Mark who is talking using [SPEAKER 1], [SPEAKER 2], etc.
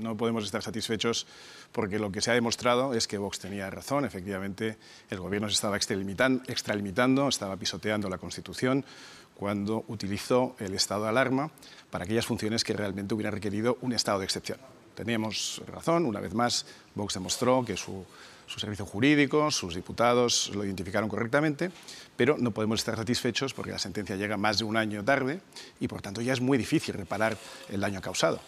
[SPEAKER 1] no podemos estar satisfechos porque lo que se ha demostrado es que Vox tenía razón. Efectivamente, el gobierno se estaba extralimitando, estaba pisoteando la Constitución cuando utilizó el estado de alarma para aquellas funciones que realmente hubieran requerido un estado de excepción. Teníamos razón, una vez más, Vox demostró que su, su servicio jurídico, sus diputados lo identificaron correctamente, pero no podemos estar satisfechos porque la sentencia llega más de un año tarde y por tanto ya es muy difícil reparar el daño causado.